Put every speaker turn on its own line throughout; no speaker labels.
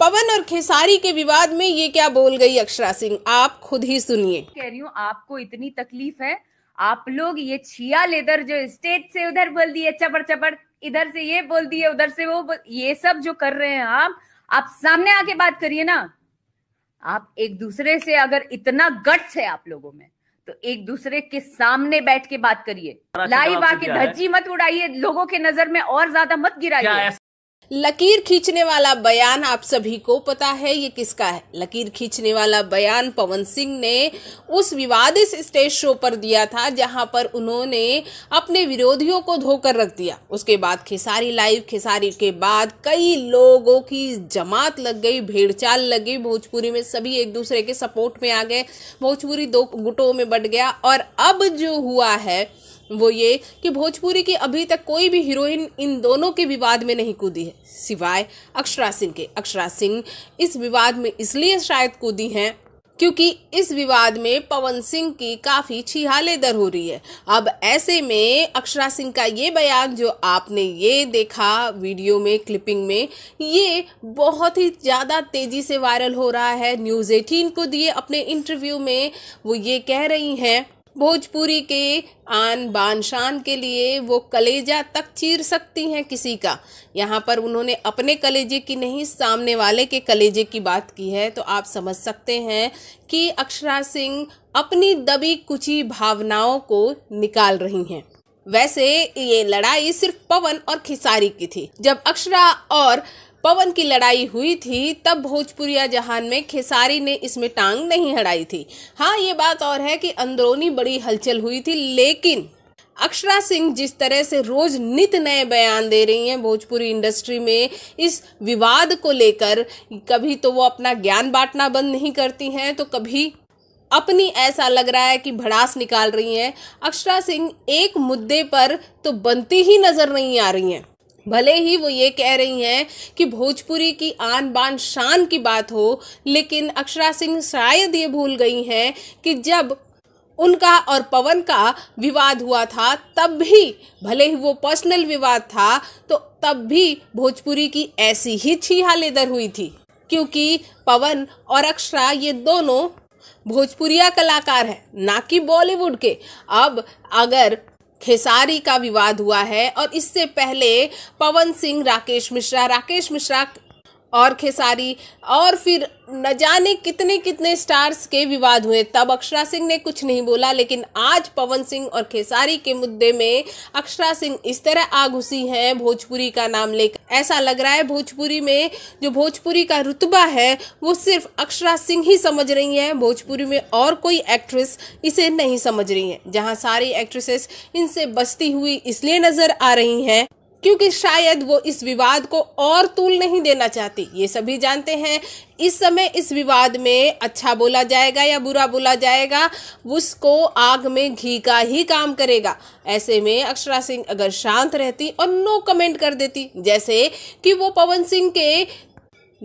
पवन और खेसारी के विवाद में ये क्या बोल गई अक्षरा सिंह आप खुद ही सुनिए कह रही हूँ आपको इतनी तकलीफ है आप लोग ये छिया लेदर जो स्टेज से उधर बोल दिए चपड़ चपड़ इधर से ये बोल दिए उधर से वो ये सब जो कर रहे हैं आप आप सामने आके बात करिए ना आप एक दूसरे से अगर इतना गट्स है आप लोगों में तो एक दूसरे के सामने बैठ के बात करिए लाइव तो आके धज्जी मत उड़ाइए लोगों के नजर में और ज्यादा मत गिराइए लकीर खींचने वाला बयान आप सभी को पता है ये किसका है लकीर खींचने वाला बयान पवन सिंह ने उस विवादित स्टेज शो पर दिया था जहां पर उन्होंने अपने विरोधियों को धोकर रख दिया उसके बाद खेसारी लाइव खेसारी के बाद कई लोगों की जमात लग गई भेड़चाल लग गई भोजपुरी में सभी एक दूसरे के सपोर्ट में आ गए भोजपुरी दो गुटों में बट गया और अब जो हुआ है वो ये कि भोजपुरी की अभी तक कोई भी हीरोइन इन दोनों के विवाद में नहीं कूदी है सिवाय अक्षरा सिंह के अक्षरा सिंह इस विवाद में इसलिए शायद कूदी हैं क्योंकि इस विवाद में पवन सिंह की काफ़ी छिहाले दर हो रही है अब ऐसे में अक्षरा सिंह का ये बयान जो आपने ये देखा वीडियो में क्लिपिंग में ये बहुत ही ज़्यादा तेज़ी से वायरल हो रहा है न्यूज़ एटीन को दिए अपने इंटरव्यू में वो ये कह रही हैं भोजपुरी के आन बान शान के लिए वो कलेजा तक चीर सकती हैं किसी का यहाँ पर उन्होंने अपने कलेजे की नहीं सामने वाले के कलेजे की बात की है तो आप समझ सकते हैं कि अक्षरा सिंह अपनी दबी कुची भावनाओं को निकाल रही हैं वैसे ये लड़ाई सिर्फ पवन और खिसारी की थी जब अक्षरा और पवन की लड़ाई हुई थी तब भोजपुरिया जहान में खेसारी ने इसमें टांग नहीं हड़ाई थी हाँ ये बात और है कि अंदरूनी बड़ी हलचल हुई थी लेकिन अक्षरा सिंह जिस तरह से रोज नित नए बयान दे रही हैं भोजपुरी इंडस्ट्री में इस विवाद को लेकर कभी तो वो अपना ज्ञान बांटना बंद नहीं करती हैं तो कभी अपनी ऐसा लग रहा है कि भड़ास निकाल रही हैं अक्षरा सिंह एक मुद्दे पर तो बनती ही नजर नहीं आ रही हैं भले ही वो ये कह रही हैं कि भोजपुरी की आन बान शान की बात हो लेकिन अक्षरा सिंह शायद ये भूल गई हैं कि जब उनका और पवन का विवाद हुआ था तब भी भले ही वो पर्सनल विवाद था तो तब भी भोजपुरी की ऐसी ही छीहा लेदर हुई थी क्योंकि पवन और अक्षरा ये दोनों भोजपुरिया कलाकार हैं ना कि बॉलीवुड के अब अगर खेसारी का विवाद हुआ है और इससे पहले पवन सिंह राकेश मिश्रा राकेश मिश्रा और खेसारी और फिर न जाने कितने कितने स्टार्स के विवाद हुए तब अक्षरा सिंह ने कुछ नहीं बोला लेकिन आज पवन सिंह और खेसारी के मुद्दे में अक्षरा सिंह इस तरह आ घुसी हैं भोजपुरी का नाम लेकर ऐसा लग रहा है भोजपुरी में जो भोजपुरी का रुतबा है वो सिर्फ अक्षरा सिंह ही समझ रही हैं भोजपुरी में और कोई एक्ट्रेस इसे नहीं समझ रही है जहाँ सारी एक्ट्रेसेस इनसे बचती हुई इसलिए नज़र आ रही हैं क्योंकि शायद वो इस विवाद को और तूल नहीं देना चाहती ये सभी जानते हैं इस समय इस विवाद में अच्छा बोला जाएगा या बुरा बोला जाएगा उसको आग में घी का ही काम करेगा ऐसे में अक्षरा सिंह अगर शांत रहती और नो कमेंट कर देती जैसे कि वो पवन सिंह के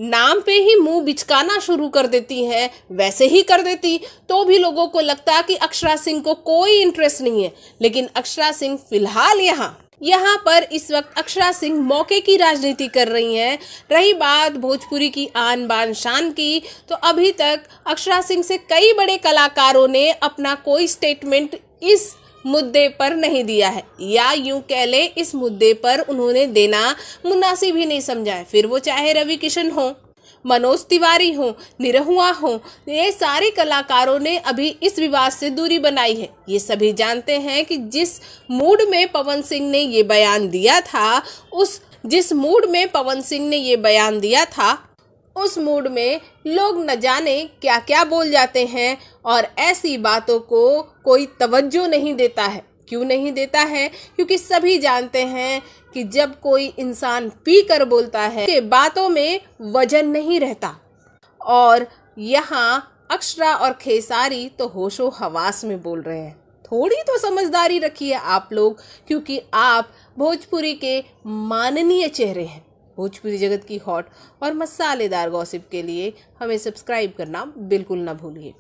नाम पे ही मुंह बिचकाना शुरू कर देती हैं वैसे ही कर देती तो भी लोगों को लगता कि अक्षरा सिंह को कोई इंटरेस्ट नहीं है लेकिन अक्षरा सिंह फिलहाल यहाँ यहाँ पर इस वक्त अक्षरा सिंह मौके की राजनीति कर रही हैं रही बात भोजपुरी की आन बान शान की तो अभी तक अक्षरा सिंह से कई बड़े कलाकारों ने अपना कोई स्टेटमेंट इस मुद्दे पर नहीं दिया है या यूं कह ले इस मुद्दे पर उन्होंने देना मुनासिब ही नहीं समझा है फिर वो चाहे रवि किशन हों मनोज तिवारी हों निरहुआ हों ये सारे कलाकारों ने अभी इस विवाद से दूरी बनाई है ये सभी जानते हैं कि जिस मूड में पवन सिंह ने ये बयान दिया था उस जिस मूड में पवन सिंह ने ये बयान दिया था उस मूड में लोग न जाने क्या क्या बोल जाते हैं और ऐसी बातों को कोई तवज्जो नहीं देता है क्यों नहीं देता है क्योंकि सभी जानते हैं कि जब कोई इंसान पी कर बोलता है के बातों में वजन नहीं रहता और यहाँ अक्षरा और खेसारी तो होशो हवास में बोल रहे हैं थोड़ी तो समझदारी रखिए आप लोग क्योंकि आप भोजपुरी के माननीय चेहरे हैं भोजपुरी जगत की हॉट और मसालेदार गॉसिप के लिए हमें सब्सक्राइब करना बिल्कुल ना भूलिए